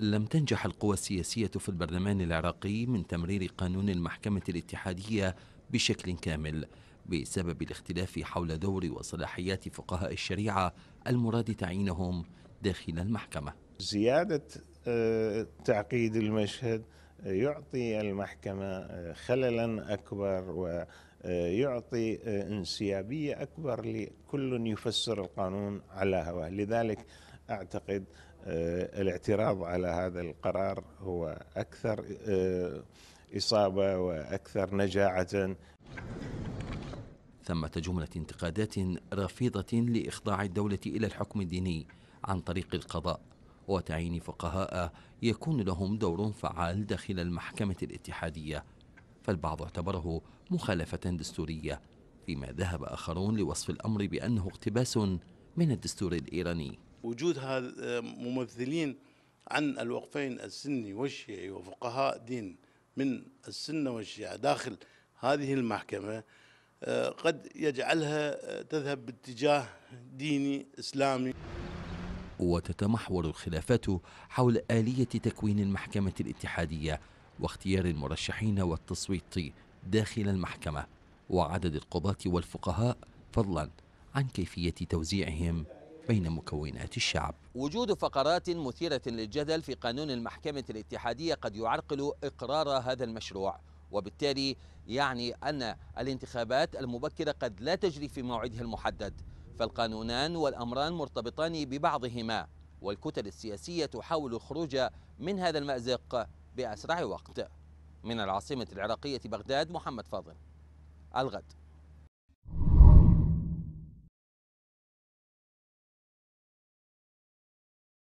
لم تنجح القوى السياسية في البرلمان العراقي من تمرير قانون المحكمة الاتحادية بشكل كامل بسبب الاختلاف حول دور وصلاحيات فقهاء الشريعة المراد تعيينهم داخل المحكمة زيادة آه، تعقيد المشهد آه، يعطي المحكمة آه، خللا أكبر ويعطي انسيابية أكبر لكل يفسر القانون على هواه لذلك اعتقد آه، الاعتراض على هذا القرار هو اكثر آه، اصابه واكثر نجاعه ثمة جملة انتقادات رفيضة لإخضاع الدولة إلى الحكم الديني عن طريق القضاء وتعيين فقهاء يكون لهم دور فعال داخل المحكمة الاتحادية فالبعض اعتبره مخالفة دستورية فيما ذهب آخرون لوصف الأمر بأنه اقتباس من الدستور الإيراني وجود هذا ممثلين عن الوقفين السني والشيعي وفقهاء دين من السنة والشيعة داخل هذه المحكمة آه، قد يجعلها آه، تذهب باتجاه ديني إسلامي وتتمحور الخلافات حول آلية تكوين المحكمة الاتحادية واختيار المرشحين والتصويت داخل المحكمة وعدد القضاة والفقهاء فضلا عن كيفية توزيعهم بين مكونات الشعب وجود فقرات مثيرة للجدل في قانون المحكمة الاتحادية قد يعرقل إقرار هذا المشروع وبالتالي يعني أن الانتخابات المبكرة قد لا تجري في موعدها المحدد فالقانونان والأمران مرتبطان ببعضهما والكتل السياسية تحاول الخروج من هذا المأزق بأسرع وقت من العاصمة العراقية بغداد محمد فاضل الغد